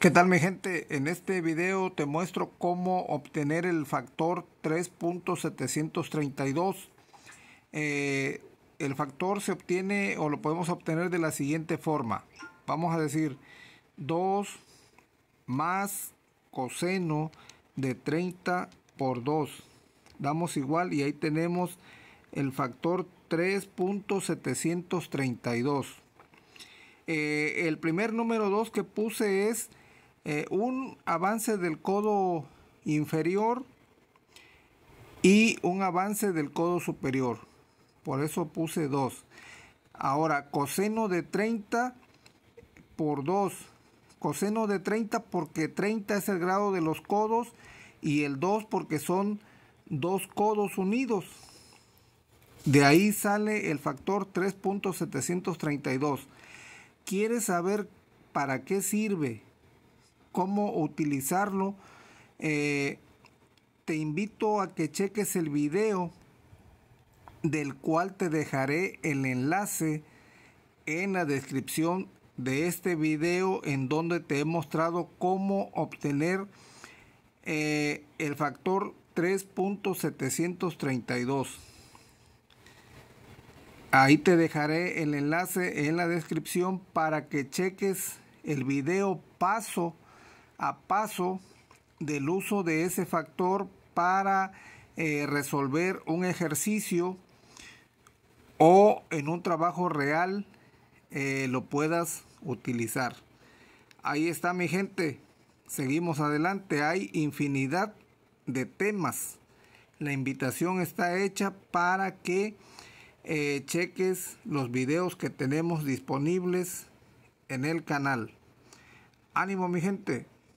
¿Qué tal mi gente? En este video te muestro cómo obtener el factor 3.732. Eh, el factor se obtiene o lo podemos obtener de la siguiente forma. Vamos a decir 2 más coseno de 30 por 2. Damos igual y ahí tenemos el factor 3.732. Eh, el primer número 2 que puse es eh, un avance del codo inferior y un avance del codo superior. Por eso puse 2. Ahora, coseno de 30 por 2. Coseno de 30 porque 30 es el grado de los codos y el 2 porque son dos codos unidos. De ahí sale el factor 3.732. ¿Quieres saber para qué sirve cómo utilizarlo. Eh, te invito a que cheques el video del cual te dejaré el enlace en la descripción de este video en donde te he mostrado cómo obtener eh, el factor 3.732 ahí te dejaré el enlace en la descripción para que cheques el video paso a paso del uso de ese factor para eh, resolver un ejercicio o en un trabajo real eh, lo puedas utilizar. Ahí está mi gente. Seguimos adelante. Hay infinidad de temas. La invitación está hecha para que eh, cheques los videos que tenemos disponibles en el canal. Ánimo mi gente.